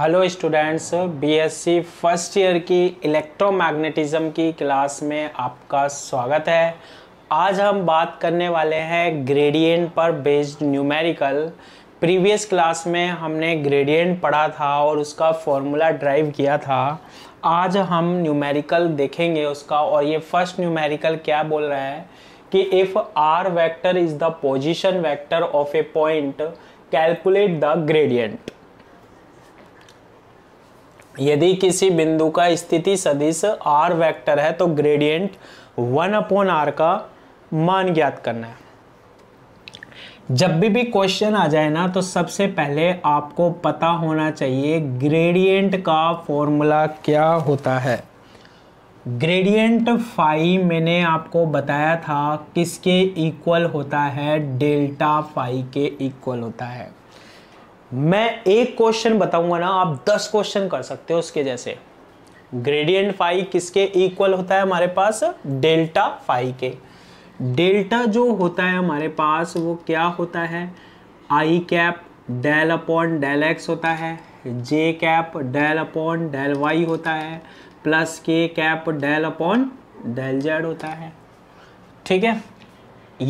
hello students BSc first year की electromagnetism की class में आपका स्वागत है आज हम बात करने वाले हैं ग्रेडियंट पर बेस्ड न्यूमेरिकल प्रीवियस क्लास में हमने ग्रेडियंट पढ़ा था और उसका फॉर्मूला ड्राइव किया था आज हम न्यूमेरिकल देखेंगे उसका और ये फर्स्ट न्यूमेरिकल क्या बोल रहा है कि if r vector is the position vector of a point calculate the gradient यदि किसी बिंदु का स्थिति सदिश आर वेक्टर है तो ग्रेडियंट वन अपॉन आर का मान ज्ञात करना है जब भी भी क्वेश्चन आ जाए ना तो सबसे पहले आपको पता होना चाहिए ग्रेडियंट का फॉर्मूला क्या होता है ग्रेडियंट फाइव मैंने आपको बताया था किसके इक्वल होता है डेल्टा फाइव के इक्वल होता है मैं एक क्वेश्चन बताऊंगा ना आप दस क्वेश्चन कर सकते हो उसके जैसे ग्रेडियंट फाइव किसके इक्वल होता है हमारे पास डेल्टा फाइव के डेल्टा जो होता है हमारे पास वो क्या होता है i cap del upon del x होता है j cap del upon del y होता है plus k cap del upon del z होता है ठीक है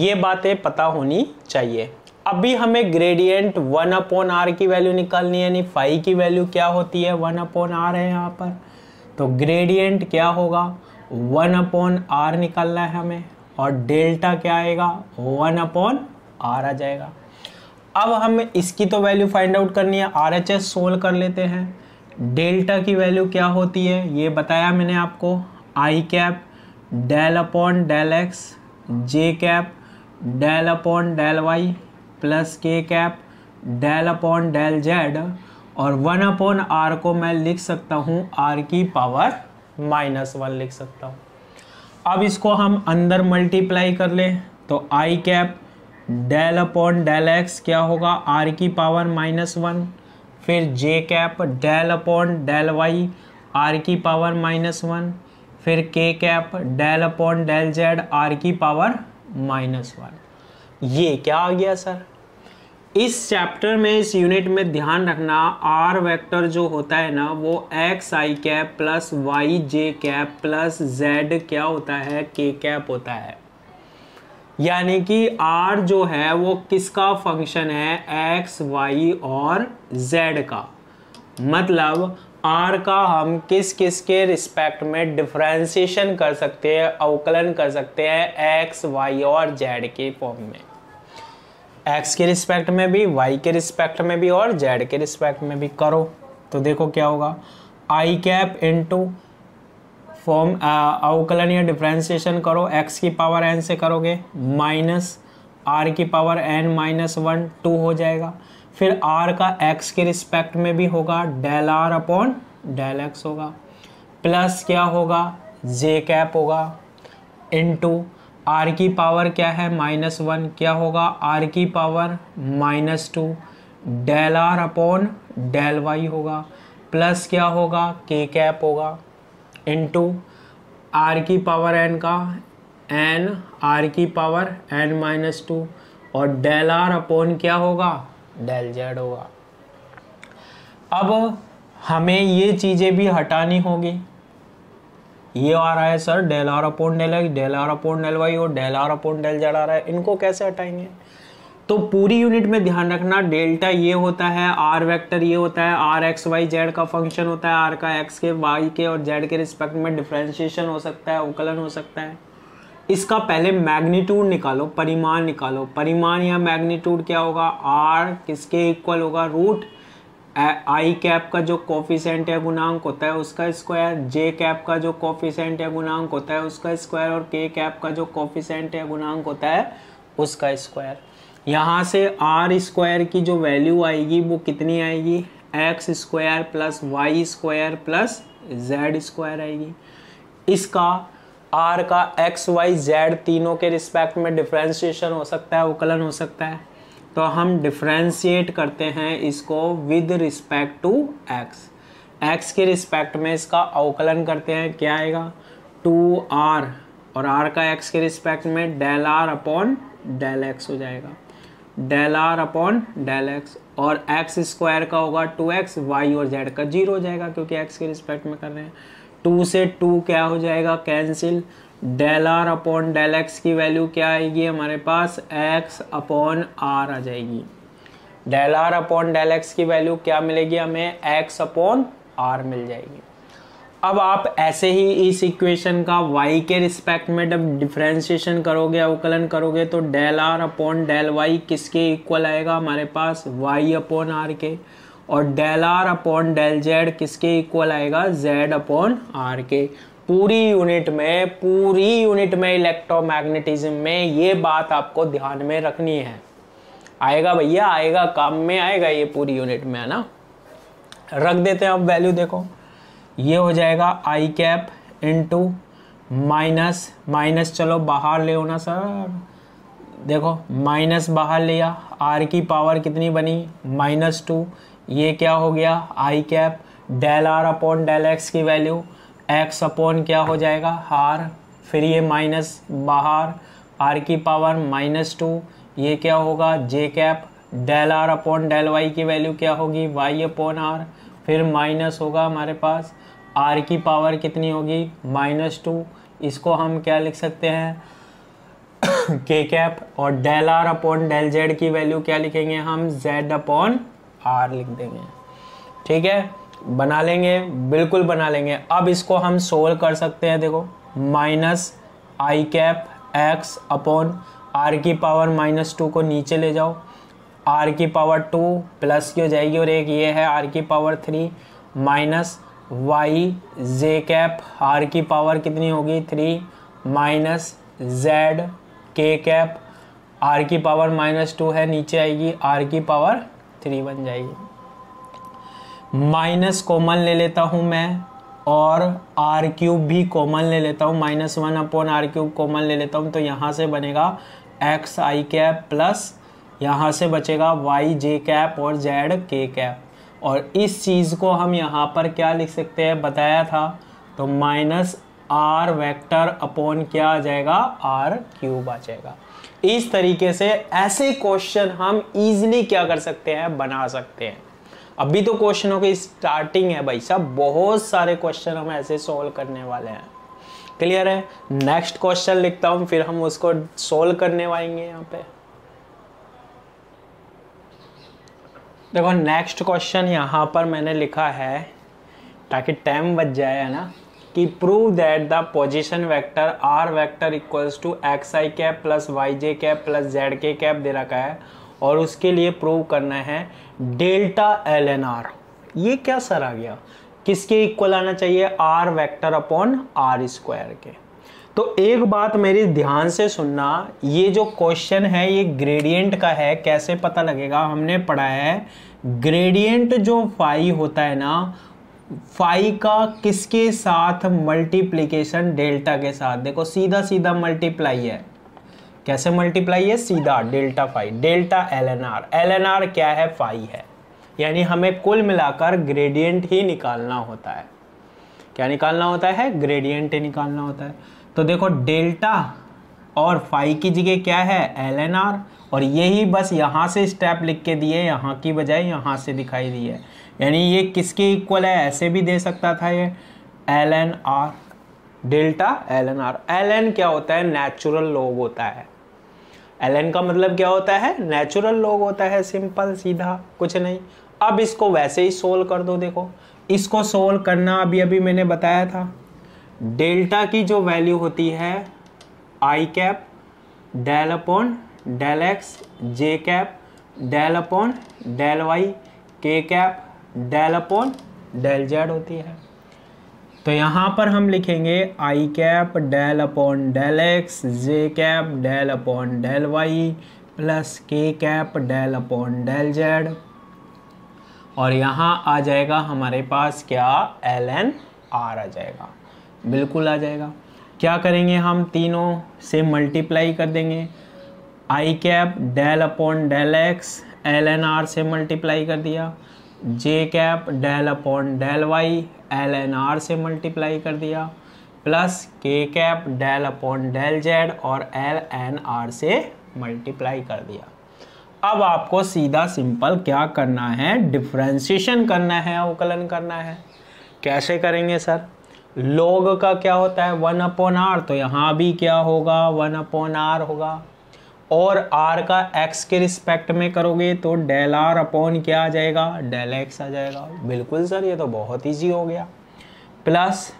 ये बातें पता होनी चाहिए अभी हमें ग्रेडियंट वन अपॉन आर की वैल्यू निकालनी है यानी फाइव की वैल्यू क्या होती है वन अपॉन आर है यहाँ पर तो ग्रेडियंट क्या होगा वन अपॉन आर निकालना है हमें और डेल्टा क्या आएगा वन अपॉन आर आ जाएगा अब हम इसकी तो वैल्यू फाइंड आउट करनी है आर एच एस सोल्व कर लेते हैं डेल्टा की वैल्यू क्या होती है ये बताया मैंने आपको i cap del upon del x j cap del upon del y plus k cap del upon del z और वन अपॉन आर को मैं लिख सकता हूँ आर की पावर माइनस वन लिख सकता हूँ अब इसको हम अंदर मल्टीप्लाई कर लें तो i cap del upon del x क्या होगा आर की पावर माइनस वन फिर j cap del upon del y r की पावर माइनस वन फिर k cap del upon del z r की पावर माइनस वन ये क्या आ गया सर इस चैप्टर में इस यूनिट में ध्यान रखना आर वेक्टर जो होता है ना वो x i cap plus y j cap plus z क्या होता है के कैप होता है यानी कि आर जो है वो किसका फंक्शन है एक्स वाई और जेड का मतलब आर का हम किस किस के रिस्पेक्ट में डिफ्रेंसिएशन कर सकते हैं अवकलन कर सकते हैं एक्स वाई और जेड के फॉर्म में एक्स के रिस्पेक्ट में भी वाई के रिस्पेक्ट में भी और जेड के रिस्पेक्ट में भी करो तो देखो क्या होगा आई कैप इंटू फॉर्म अवकलन या डिफ्रेंसिएशन करो एक्स की पावर एन से करोगे माइनस आर की power n minus one two हो जाएगा फिर आर का एक्स के रिस्पेक्ट में भी होगा del r upon del x होगा प्लस क्या होगा जे कैप होगा इंटू आर की पावर क्या है माइनस वन क्या होगा आर की power minus two del r upon del y होगा प्लस क्या होगा के कैप होगा इनटू आर की पावर एन का एन आर की पावर एन माइनस टू और डेल आर अपॉन क्या होगा डेल जेड होगा अब हमें ये चीज़ें भी हटानी होगी ये आ रहा है sir del r upon del x del r upon del y और del r upon del z आ रहा है इनको कैसे हटाएंगे तो पूरी यूनिट में ध्यान रखना डेल्टा ये होता है आर वेक्टर ये होता है आर एक्स वाई जेड का फंक्शन होता है आर का एक्स के वाई के और जेड के रिस्पेक्ट में डिफ्रेंशिएशन हो सकता है अवकलन हो सकता है इसका पहले मैग्नीट्यूड निकालो परिमाण निकालो परिमाण या मैग्नीट्यूड क्या होगा आर किसके इक्वल होगा रूट आई कैप का जो कॉफिशेंट या गुणांक होता है उसका स्क्वायर जे कैप का जो कॉफिशेंट या गुणांक होता है उसका स्क्वायर और के कैप का जो कॉफिशेंट या गुणांक होता है उसका स्क्वायर यहाँ से आर स्क्वायर की जो वैल्यू आएगी वो कितनी आएगी x square plus y square plus z square आएगी इसका आर का एक्स वाई जेड तीनों के रिस्पेक्ट में डिफ्रेंशिएशन हो सकता है उकलन हो सकता है तो हम डिफ्रेंशिएट करते हैं इसको with respect to x x के रिस्पेक्ट में इसका अवकलन करते हैं क्या आएगा टू आर और आर का एक्स के रिस्पेक्ट में del r upon del x हो जाएगा del r upon del x और एक्स स्क्वायर का होगा टू एक्स वाई और जेड का जीरो हो जाएगा क्योंकि एक्स के रिस्पेक्ट में कर रहे हैं टू से टू क्या हो जाएगा cancel del r upon del x की वैल्यू क्या आएगी हमारे पास एक्स अपॉन आर आ जाएगी del r upon del x की वैल्यू क्या मिलेगी हमें एक्स अपॉन आर मिल जाएगी अब आप ऐसे ही इस इक्वेशन का वाई के रिस्पेक्ट में जब डिफ्रेंशिएशन करोगे अवकलन करोगे तो del r upon del y किसके इक्वल आएगा हमारे पास वाई अपॉन आर के और del r upon del z किसके इक्वल आएगा जेड अपॉन आर के पूरी यूनिट में पूरी यूनिट में इलेक्ट्रोमैग्नेटिज्म में ये बात आपको ध्यान में रखनी है आएगा भैया आएगा काम में आएगा ये पूरी यूनिट में है ना रख देते हैं आप वैल्यू देखो ये हो जाएगा i cap into minus minus चलो बाहर ले ना सर देखो माइनस बाहर लिया आर की पावर कितनी बनी माइनस टू ये क्या हो गया i cap del r upon del x की वैल्यू एक्स अपॉन क्या हो जाएगा हार फिर ये माइनस बाहर आर की पावर माइनस टू ये क्या होगा j cap del r upon del y की वैल्यू क्या होगी वाई अपॉन आर फिर माइनस होगा हमारे पास आर की पावर कितनी होगी माइनस टू इसको हम क्या लिख सकते हैं के कैप और del r upon del z की वैल्यू क्या लिखेंगे हम जेड अपॉन आर लिख देंगे ठीक है बना लेंगे बिल्कुल बना लेंगे अब इसको हम सोल्व कर सकते हैं देखो minus i cap x upon r की पावर माइनस टू को नीचे ले जाओ आर की पावर टू प्लस की हो जाएगी और एक ये है आर की power three minus y j cap r की पावर कितनी होगी three minus z k cap r की पावर माइनस टू है नीचे आएगी आर की पावर थ्री बन जाएगी माइनस कॉमन ले लेता हूँ मैं और आर क्यूब भी कॉमन ले लेता हूँ minus one upon r cube common ले लेता हूँ तो यहाँ से बनेगा एक्स आई कैप प्लस यहाँ से बचेगा वाई जे कैप और जेड के कैप और इस चीज़ को हम यहाँ पर क्या लिख सकते हैं बताया था तो माइनस आर वैक्टर अपॉन क्या आ जाएगा आर क्यूब आ जाएगा इस तरीके से ऐसे क्वेश्चन हम इजीली क्या कर सकते हैं बना सकते हैं अभी तो क्वेश्चनों की स्टार्टिंग है भाई साहब बहुत सारे क्वेश्चन हम ऐसे सॉल्व करने वाले हैं क्लियर है नेक्स्ट क्वेश्चन लिखता हूँ फिर हम उसको सॉल्व करने वाएंगे यहाँ पे देखो नेक्स्ट क्वेश्चन यहाँ पर मैंने लिखा है ताकि टाइम बच जाए है ना कि prove that the position vector r vector equals to x i cap plus y j cap plus z k cap दे रखा है और उसके लिए प्रूव करना है डेल्टा एल एन आर ये क्या सर आ गया किसके इक्वल आना चाहिए r vector upon r square के तो एक बात मेरी ध्यान से सुनना ये जो क्वेश्चन है ये ग्रेडियंट का है कैसे पता लगेगा हमने पढ़ा है ग्रेडियंट जो फाई होता है ना फाई का किसके साथ मल्टीप्लीकेशन डेल्टा के साथ देखो सीधा सीधा मल्टीप्लाई है कैसे मल्टीप्लाई है सीधा delta phi delta l n r l n r क्या है फाई है यानी हमें कुल मिलाकर ग्रेडियंट ही निकालना होता है क्या निकालना होता है ग्रेडियंट ही निकालना होता है तो देखो डेल्टा और फाई की जगह क्या है एल एन आर और यही बस यहाँ से स्टेप लिख के दिए यहाँ की बजाय यहाँ से दिखाई दी है यानी ये किसके इक्वल है ऐसे भी दे सकता था ये l n r delta l n r l n क्या होता है नेचुरल लॉग होता है एल का मतलब क्या होता है नेचुरल लोग होता है सिंपल सीधा कुछ नहीं अब इसको वैसे ही सोल्व कर दो देखो इसको सोल्व करना अभी अभी मैंने बताया था डेल्टा की जो वैल्यू होती है i cap del upon del x j cap del upon del y k cap del upon del z होती है तो यहाँ पर हम लिखेंगे i cap del upon del x j cap del upon del y plus k cap del upon del z और यहाँ आ जाएगा हमारे पास क्या एल एन आर आ जाएगा बिल्कुल आ जाएगा क्या करेंगे हम तीनों से मल्टीप्लाई कर देंगे i cap del upon del x l n r से मल्टीप्लाई कर दिया j cap del upon del y l n r से मल्टीप्लाई कर दिया plus k cap del upon del z और एल एन आर से मल्टीप्लाई कर दिया अब आपको सीधा सिंपल क्या करना है डिफ्रेंशिएशन करना है अवकलन करना है कैसे करेंगे सर लोग का क्या होता है वन अपॉन आर तो यहाँ भी क्या होगा वन अपॉन आर होगा और आर का एक्स के रिस्पेक्ट में करोगे तो डेल आर अपॉन क्या आ जाएगा डेल एक्स आ जाएगा बिल्कुल सर ये तो बहुत ईजी हो गया प्लस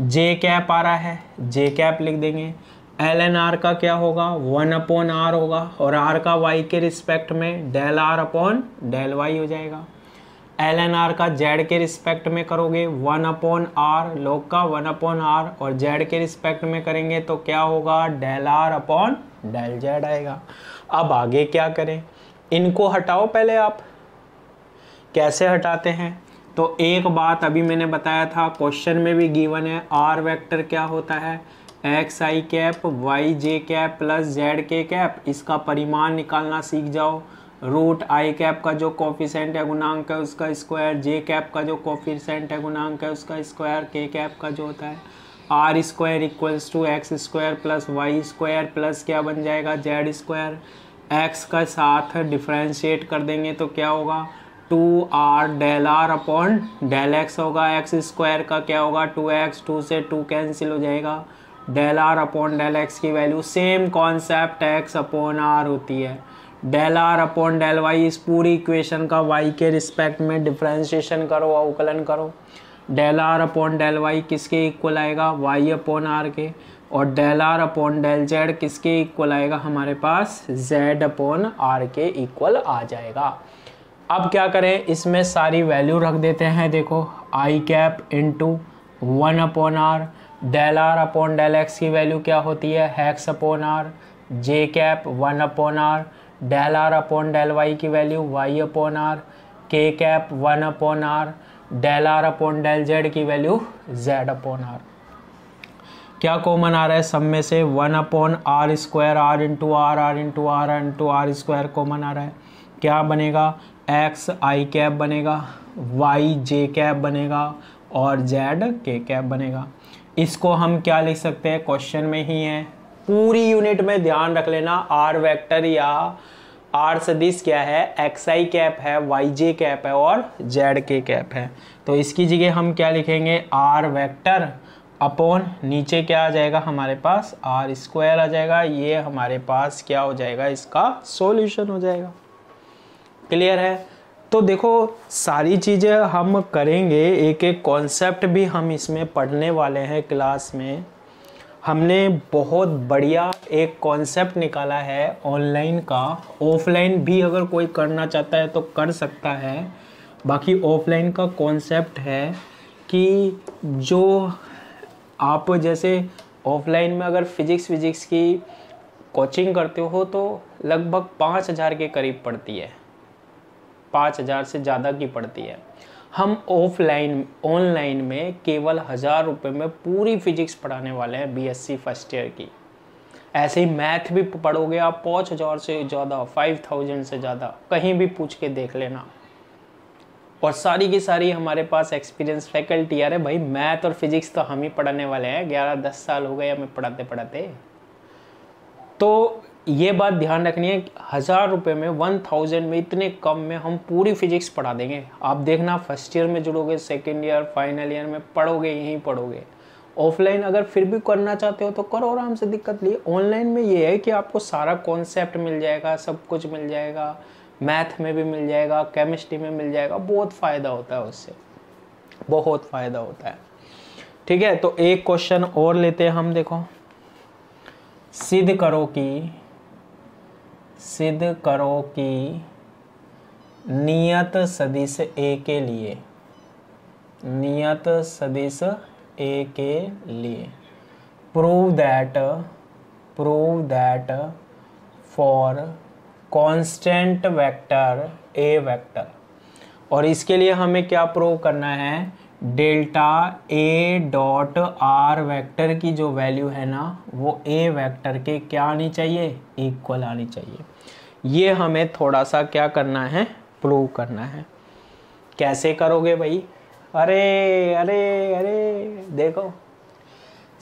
जे कैप आ रहा है जे कैप लिख देंगे एल एन आर का क्या होगा वन अपॉन आर होगा और आर का वाई के रिस्पेक्ट में del r upon del y हो जाएगा एल एन आर का जेड के रिस्पेक्ट में करोगे वन अपॉन आर लोग का वन अपॉन आर और जेड के रिस्पेक्ट में करेंगे तो क्या होगा del r upon del z आएगा अब आगे क्या करें इनको हटाओ पहले आप कैसे हटाते हैं तो एक बात अभी मैंने बताया था क्वेश्चन में भी गिवन है आर वेक्टर क्या होता है x i cap y j cap plus z k cap इसका परिमाण निकालना सीख जाओ रूट आई कैप का जो कॉफिशेंट है गुणांक है उसका स्क्वायर जे कैप का जो कॉफिशेंट है गुणांक है उसका स्क्वायर के कैप का जो होता है r square equals to x square plus y square plus क्या बन जाएगा जेड स्क्वायर एक्स का साथ डिफ्रेंशिएट कर देंगे तो क्या होगा two r del r upon del x होगा एक्स स्क्वायर का क्या होगा टू एक्स टू से टू कैंसिल हो जाएगा del r upon del x की value same concept x upon r होती है del r upon del y इस पूरी इक्वेशन का वाई के रिस्पेक्ट में डिफ्रेंशिएशन करो अवकलन करो del r upon del y किसके इक्वल आएगा वाई अपॉन आर के और del r upon del z किसके इक्वल आएगा हमारे पास जेड अपॉन आर के इक्वल आ जाएगा अब क्या करें इसमें सारी वैल्यू रख देते हैं देखो i cap into one upon r del r upon del x की वैल्यू क्या होती है हैक्स upon r j cap one upon r del r upon del y की value y upon r k cap one upon r del r upon del z की value z upon r क्या common आ रहा है सब में से one upon r square r into r r into are into r square common आ रहा है क्या बनेगा एक्स आई कैप बनेगा वाई जे कैप बनेगा और जेड के कैप बनेगा इसको हम क्या लिख सकते हैं क्वेश्चन में ही है पूरी यूनिट में ध्यान रख लेना आर वेक्टर या आर सदिश क्या है एक्स आई कैप है वाई जे कैप है और जेड के कैप है तो इसकी जगह हम क्या लिखेंगे आर वेक्टर अपॉन नीचे क्या आ जाएगा हमारे पास आर स्क्वायर आ जाएगा ये हमारे पास क्या हो जाएगा इसका सॉल्यूशन हो जाएगा क्लियर है तो देखो सारी चीज़ें हम करेंगे एक एक कॉन्सेप्ट भी हम इसमें पढ़ने वाले हैं क्लास में हमने बहुत बढ़िया एक कॉन्सेप्ट निकाला है ऑनलाइन का ऑफलाइन भी अगर कोई करना चाहता है तो कर सकता है बाकी ऑफलाइन का कॉन्सेप्ट है कि जो आप जैसे ऑफलाइन में अगर फिज़िक्स विजिक्स की कोचिंग करते हो तो लगभग पाँच हज़ार के करीब पड़ती है पाँच हज़ार से ज़्यादा की पड़ती है हम ऑफलाइन ऑनलाइन में केवल हज़ार रुपये में पूरी फिजिक्स पढ़ाने वाले हैं बीएससी फर्स्ट ईयर की ऐसे ही मैथ भी पढ़ोगे आप पाँच हज़ार से ज़्यादा फाइव थाउजेंड से ज़्यादा कहीं भी पूछ के देख लेना और सारी की सारी हमारे पास एक्सपीरियंस फैकल्टी यार है भाई मैथ और फिजिक्स तो हम ही पढ़ाने वाले हैं ग्यारह दस साल हो गए हमें पढ़ाते पढ़ाते तो ये बात ध्यान रखनी है हज़ार रुपये में वन थाउजेंड में इतने कम में हम पूरी फिजिक्स पढ़ा देंगे आप देखना फर्स्ट ईयर में जुड़ोगे सेकेंड ईयर फाइनल ईयर में पढ़ोगे यहीं पढ़ोगे ऑफलाइन अगर फिर भी करना चाहते हो तो करो आराम से दिक्कत ली ऑनलाइन में ये है कि आपको सारा कॉन्सेप्ट मिल जाएगा सब कुछ मिल जाएगा मैथ में भी मिल जाएगा केमिस्ट्री में मिल जाएगा बहुत फ़ायदा होता है उससे बहुत फ़ायदा होता है ठीक है तो एक क्वेश्चन और लेते हैं हम देखो सिद्ध करो कि सिद्ध करो कि नियत सदिश ए के लिए नियत सदिश ए के लिए prove that prove that for constant vector a vector और इसके लिए हमें क्या प्रूव करना है delta a dot r vector की जो वैल्यू है ना वो ए वेक्टर के क्या आनी चाहिए इक्वल आनी चाहिए ये हमें थोड़ा सा क्या करना है प्रूव करना है कैसे करोगे भाई अरे अरे अरे देखो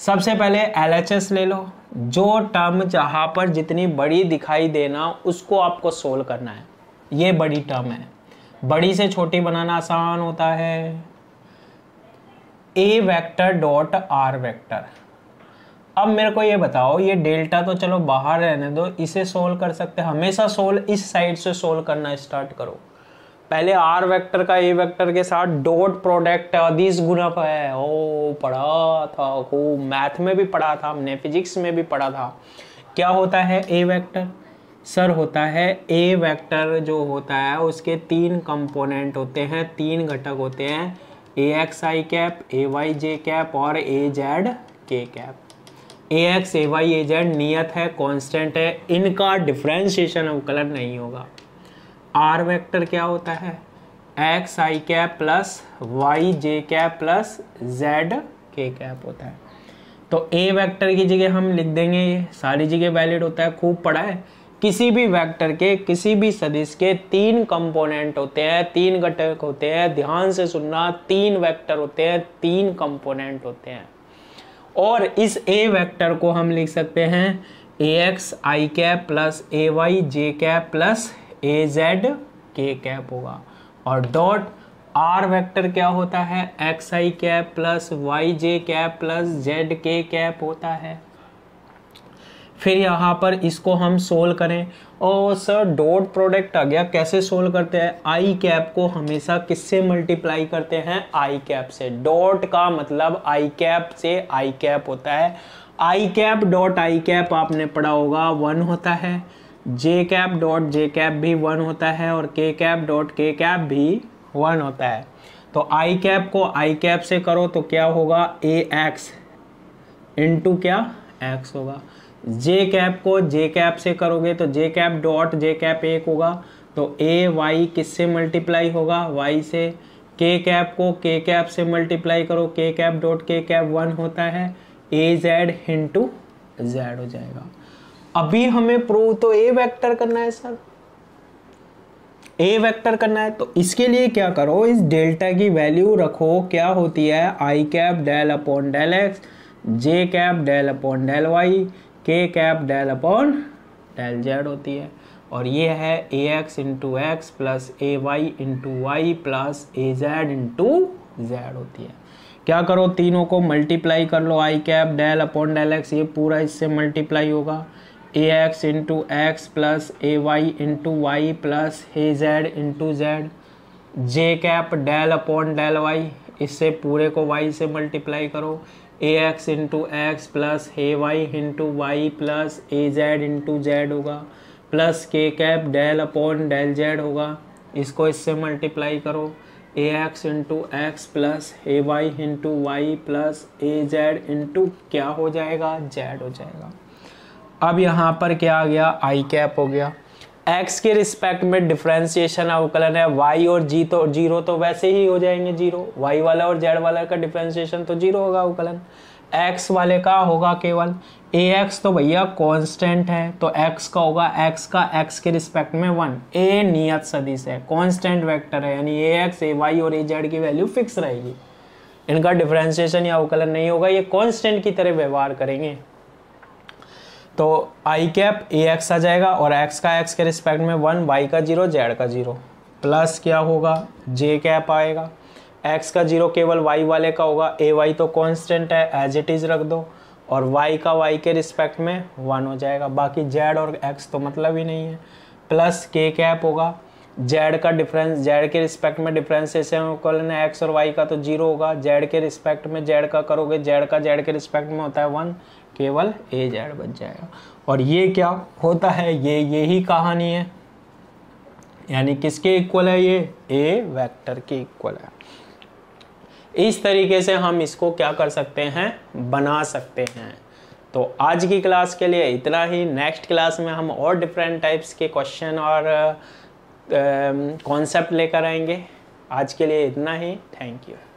सबसे पहले एल ले लो जो टर्म जहाँ पर जितनी बड़ी दिखाई देना उसको आपको सोल्व करना है ये बड़ी टर्म है बड़ी से छोटी बनाना आसान होता है a vector dot r vector अब मेरे को ये बताओ ये डेल्टा तो चलो बाहर रहने दो इसे सोल्व कर सकते हमेशा सोल्व इस साइड से सोल्व करना स्टार्ट करो पहले आर वेक्टर का ए वेक्टर के साथ डॉट प्रोडक्ट अधीस गुना है ओ पढ़ा था को मैथ में भी पढ़ा था हमने फिजिक्स में भी पढ़ा था क्या होता है ए वेक्टर सर होता है ए वेक्टर जो होता है उसके तीन कंपोनेंट होते हैं तीन घटक होते हैं a x i cap a y j cap और a z k cap a x a y a z नियत है कांस्टेंट है इनका डिफ्रेंशिएशन ऑफ कलर नहीं होगा आर वेक्टर क्या होता है x i cap plus y j cap plus z k cap होता है तो ए वेक्टर की जगह हम लिख देंगे सारी जगह वैलिड होता है खूब पढ़ा है किसी भी वेक्टर के किसी भी सदिश के तीन कंपोनेंट होते हैं तीन घटक होते हैं ध्यान से सुनना तीन वेक्टर होते हैं तीन कंपोनेंट होते हैं और इस ए वेक्टर को हम लिख सकते हैं a x i cap plus a y j cap plus a z k cap होगा और डॉट आर वेक्टर क्या होता है x i cap plus y j cap plus z k cap होता है फिर यहाँ पर इसको हम सोल्व करें और सर डॉट प्रोडक्ट आ गया कैसे सोल्व करते हैं आई कैप को हमेशा किससे मल्टीप्लाई करते हैं आई कैप से डॉट का मतलब आई कैप से आई कैप होता है i cap dot i cap आपने पढ़ा होगा वन होता है j cap dot j cap भी वन होता है और k cap dot k cap भी वन होता है तो आई कैप को आई कैप से करो तो क्या होगा ए एक्स इंटू क्या एक्स होगा जे कैप को जे कैप से करोगे तो j cap dot j cap एक होगा तो ए वाई किससे मल्टीप्लाई होगा वाई से के कैप को के कैप से मल्टीप्लाई करो k cap dot k cap one होता है ए जेड टू जेड हो जाएगा अभी हमें प्रूव तो ए वेक्टर करना है सर ए वेक्टर करना है तो इसके लिए क्या करो इस डेल्टा की वैल्यू रखो क्या होती है i cap del upon del x j cap del upon del y k cap del upon del z होती है और ये है a x into x plus a y into y plus a z into z होती है क्या करो तीनों को मल्टीप्लाई कर लो i cap del upon del x ये पूरा इससे मल्टीप्लाई होगा a x into x plus a y into y plus a z into z j cap del upon del y इससे पूरे को वाई से मल्टीप्लाई करो a x into x plus a y into y plus a z into z होगा plus k cap del upon del z होगा इसको इससे multiply करो a x into x plus a y into y plus a z into क्या हो जाएगा Z हो जाएगा अब यहाँ पर क्या आ गया आई कैप हो गया एक्स के रिस्पेक्ट में डिफ्रेंसिएशन अवकलन है वाई और जी तो जीरो तो वैसे ही हो जाएंगे जीरो वाई वाला और जेड वाला का डिफ्रेंसिएशन तो जीरो होगा अवकलन एक्स वाले का होगा केवल ए एक्स तो भैया कांस्टेंट है तो एक्स का होगा एक्स का एक्स के रिस्पेक्ट में वन ए नियत सदिश है कांस्टेंट वेक्टर है यानी ए एक्स ए वाई और ए जेड की वैल्यू फिक्स रहेगी इनका डिफ्रेंसिएशन या अवकलन नहीं होगा ये कांस्टेंट की तरह व्यवहार करेंगे तो आई कैप ए एक्स आ जाएगा और एक्स का एक्स के रिस्पेक्ट में वन वाई का जीरो जेड का जीरो प्लस क्या होगा जे कैप आएगा एक्स का जीरो केवल वाई वाले का होगा ए वाई तो कॉन्स्टेंट है एज इट इज़ रख दो और वाई का वाई के रिस्पेक्ट में वन हो जाएगा बाकी जेड और एक्स तो मतलब ही नहीं है प्लस के कैप होगा जेड का डिफरेंस जेड के रिस्पेक्ट में डिफरेंस ऐसे है एक्स और वाई का तो जीरो होगा जेड के रिस्पेक्ट में जेड का करोगे जेड का जेड के रिस्पेक्ट में होता है वन केवल ए जेड बच जाएगा और ये क्या होता है ये यही कहानी है यानी किसके इक्वल है ये ए वेक्टर के इक्वल है इस तरीके से हम इसको क्या कर सकते हैं बना सकते हैं तो आज की क्लास के लिए इतना ही नेक्स्ट क्लास में हम और डिफरेंट टाइप्स के क्वेश्चन और कॉन्सेप्ट लेकर आएंगे आज के लिए इतना ही थैंक यू